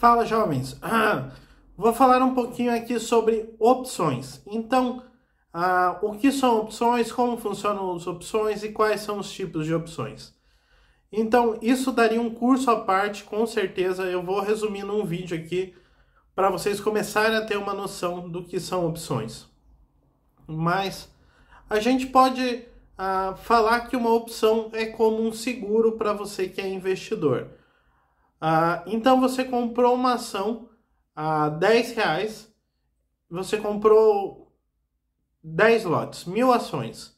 Fala, jovens! Ah, vou falar um pouquinho aqui sobre opções. Então, ah, o que são opções, como funcionam as opções e quais são os tipos de opções. Então, isso daria um curso à parte, com certeza. Eu vou resumir num vídeo aqui para vocês começarem a ter uma noção do que são opções. Mas a gente pode ah, falar que uma opção é como um seguro para você que é investidor. Ah, então você comprou uma ação a ah, 10 reais, você comprou 10 lotes, mil ações.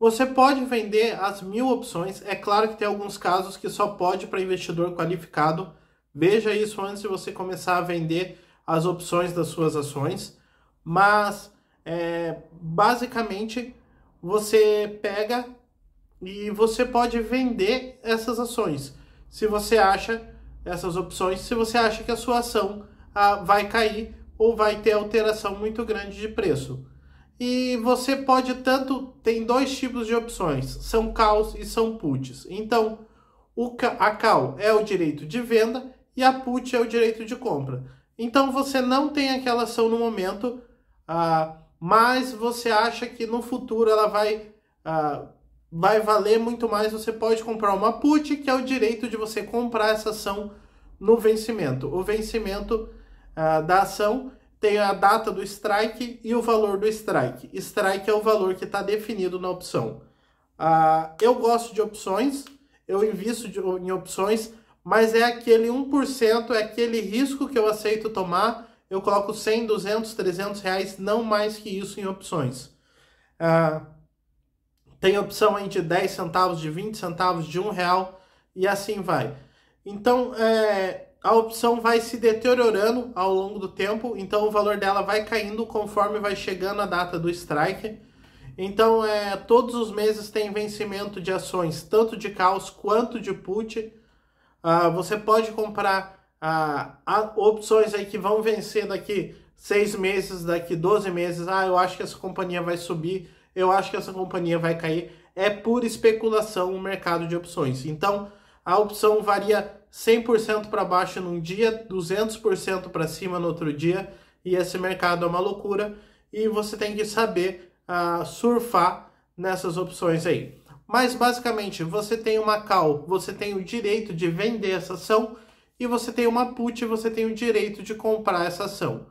Você pode vender as mil opções. É claro que tem alguns casos que só pode para investidor qualificado. Veja isso antes de você começar a vender as opções das suas ações. Mas é, basicamente você pega e você pode vender essas ações. Se você acha essas opções se você acha que a sua ação ah, vai cair ou vai ter alteração muito grande de preço. E você pode tanto tem dois tipos de opções, são calls e são puts. Então, o, a call é o direito de venda e a put é o direito de compra. Então você não tem aquela ação no momento, ah, mas você acha que no futuro ela vai ah, vai valer muito mais. Você pode comprar uma put, que é o direito de você comprar essa ação no vencimento. O vencimento uh, da ação tem a data do strike e o valor do strike. Strike é o valor que está definido na opção. Uh, eu gosto de opções, eu invisto de, em opções, mas é aquele 1%, é aquele risco que eu aceito tomar. Eu coloco 100, 200, 300 reais, não mais que isso em opções. Uh, tem opção aí de 10 centavos, de 20 centavos, de 1 real e assim vai. Então, é, a opção vai se deteriorando ao longo do tempo, então o valor dela vai caindo conforme vai chegando a data do strike. Então, é, todos os meses tem vencimento de ações, tanto de caos quanto de put. Ah, você pode comprar ah, opções aí que vão vencer daqui seis meses, daqui 12 meses. Ah, eu acho que essa companhia vai subir, eu acho que essa companhia vai cair. É por especulação o mercado de opções. Então, a opção varia 100% para baixo num dia, 200% para cima no outro dia, e esse mercado é uma loucura. E você tem que saber uh, surfar nessas opções aí. Mas basicamente, você tem uma call, você tem o direito de vender essa ação, e você tem uma put, você tem o direito de comprar essa ação.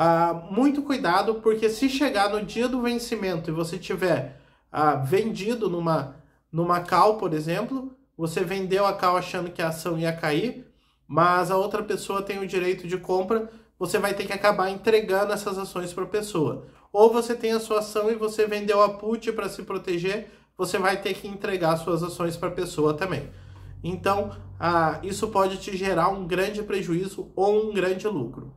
Uh, muito cuidado, porque se chegar no dia do vencimento e você tiver uh, vendido numa, numa call, por exemplo, você vendeu a call achando que a ação ia cair, mas a outra pessoa tem o direito de compra, você vai ter que acabar entregando essas ações para a pessoa. Ou você tem a sua ação e você vendeu a put para se proteger, você vai ter que entregar suas ações para a pessoa também. Então, ah, isso pode te gerar um grande prejuízo ou um grande lucro.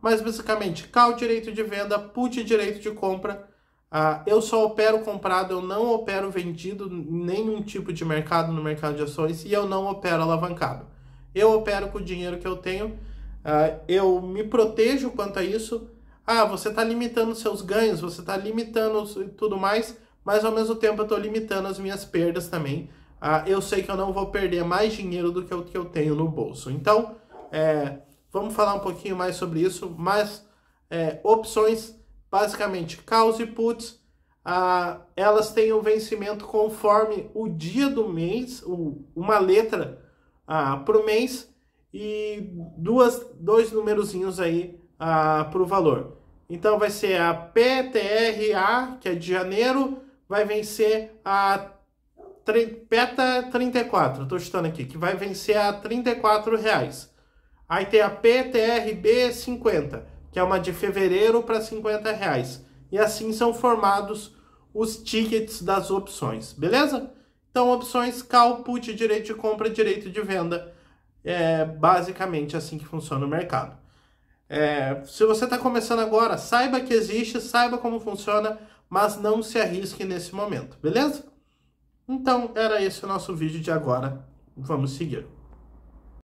Mas basicamente, call direito de venda, put direito de compra. Uh, eu só opero comprado, eu não opero vendido nenhum tipo de mercado no mercado de ações e eu não opero alavancado. Eu opero com o dinheiro que eu tenho, uh, eu me protejo quanto a isso. Ah, você está limitando seus ganhos, você está limitando tudo mais, mas ao mesmo tempo eu estou limitando as minhas perdas também. Uh, eu sei que eu não vou perder mais dinheiro do que o que eu tenho no bolso. Então, é, Vamos falar um pouquinho mais sobre isso, mas é, opções, basicamente calls e puts, ah, elas têm o um vencimento conforme o dia do mês, o, uma letra ah, para o mês e duas, dois numerozinhos aí ah, para o valor. Então vai ser a PTRA, que é de janeiro, vai vencer a PETA 34, estou chutando aqui, que vai vencer a R$ 34. Reais. Aí tem a PTRB 50, que é uma de fevereiro para 50 reais. E assim são formados os tickets das opções, beleza? Então, opções call, put, direito de compra, direito de venda. É basicamente assim que funciona o mercado. É, se você está começando agora, saiba que existe, saiba como funciona, mas não se arrisque nesse momento, beleza? Então, era esse o nosso vídeo de agora. Vamos seguir.